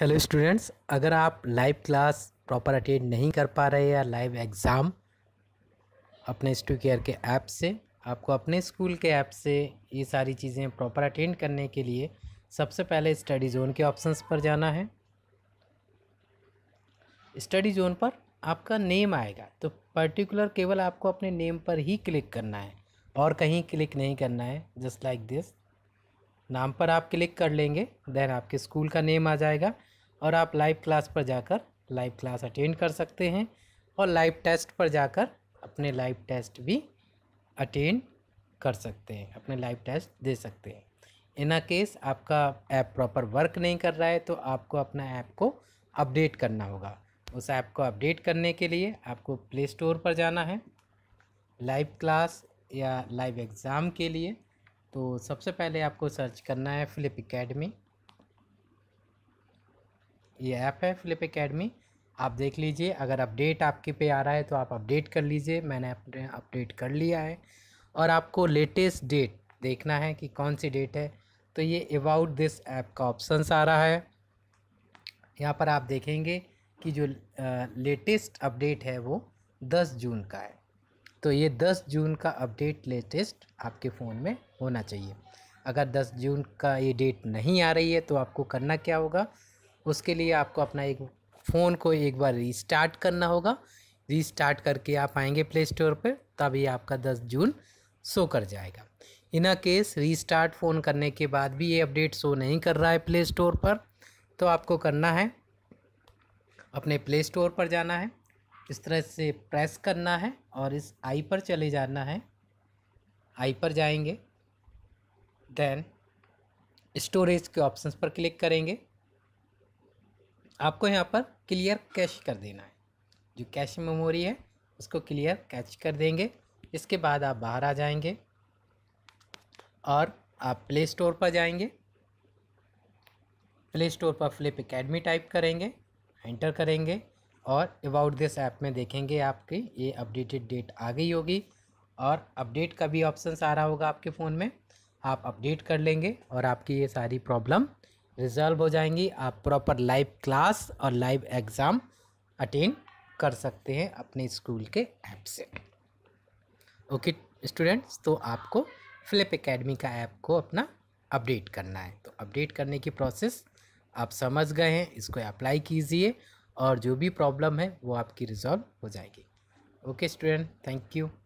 hello students अगर आप live class proper attend नहीं कर पा रहे या लाइव एग्ज़ाम अपने स्टू केयर के ऐप से आपको अपने स्कूल के ऐप से ये सारी चीज़ें प्रॉपर अटेंड करने के लिए सबसे पहले स्टडी जोन के ऑप्शंस पर जाना है स्टडी जोन पर आपका नेम आएगा तो पर्टिकुलर केवल आपको अपने नेम पर ही क्लिक करना है और कहीं क्लिक नहीं करना है जस्ट लाइक दिस नाम पर आप क्लिक कर लेंगे देन आपके स्कूल का नेम आ जाएगा और आप लाइव क्लास पर जाकर लाइव क्लास अटेंड कर सकते हैं और लाइव टेस्ट पर जाकर अपने लाइव टेस्ट भी अटेंड कर सकते हैं अपने लाइव टेस्ट दे सकते हैं इन अ केस आपका ऐप प्रॉपर वर्क नहीं कर रहा है तो आपको अपना ऐप को अपडेट करना होगा उस ऐप को अपडेट करने के लिए आपको प्ले स्टोर पर जाना है लाइव क्लास या लाइव एग्ज़ाम के लिए तो सबसे पहले आपको सर्च करना है फ्लिप अकेडमी ये ऐप है फ्लिप अकेडमी आप देख लीजिए अगर अपडेट आपके पे आ रहा है तो आप अपडेट कर लीजिए मैंने अपने अपडेट कर लिया है और आपको लेटेस्ट डेट देखना है कि कौन सी डेट है तो ये अबाउट दिस ऐप का ऑप्शन आ रहा है यहाँ पर आप देखेंगे कि जो लेटेस्ट अपडेट है वो दस जून का है तो ये दस जून का अपडेट लेटेस्ट आपके फ़ोन में होना चाहिए अगर 10 जून का ये डेट नहीं आ रही है तो आपको करना क्या होगा उसके लिए आपको अपना एक फ़ोन को एक बार रीस्टार्ट करना होगा रीस्टार्ट करके आप आएंगे प्ले स्टोर पर तब ये आपका दस जून शो कर जाएगा in a case restart phone करने के बाद भी ये अपडेट शो नहीं कर रहा है प्ले स्टोर पर तो आपको करना है अपने प्ले स्टोर पर जाना है इस तरह से प्रेस करना है और इस आई पर चले जाना है आई पर जाएंगे देन स्टोरेज के ऑप्शन पर क्लिक करेंगे आपको यहाँ पर क्लियर कैश कर देना है जो कैश मेमोरी है उसको क्लियर कैच कर देंगे इसके बाद आप बाहर आ जाएंगे और आप प्ले स्टोर पर जाएंगे प्ले स्टोर पर फ्लिप एकेडमी टाइप करेंगे एंटर करेंगे और अबाउट दिस ऐप में देखेंगे आपकी ये अपडेटेड डेट आ गई होगी और अपडेट का भी ऑप्शन आ रहा होगा आपके फ़ोन में आप अपडेट कर लेंगे और आपकी ये सारी प्रॉब्लम रिजॉल्व हो जाएंगी आप प्रॉपर लाइव क्लास और लाइव एग्ज़ाम अटेंड कर सकते हैं अपने स्कूल के ऐप से ओके स्टूडेंट्स तो आपको फ्लिप एकेडमी का ऐप को अपना अपडेट करना है तो अपडेट करने की प्रोसेस आप समझ गए हैं इसको अप्लाई कीजिए और जो भी प्रॉब्लम है वो आपकी रिजॉल्व हो जाएगी ओके स्टूडेंट थैंक यू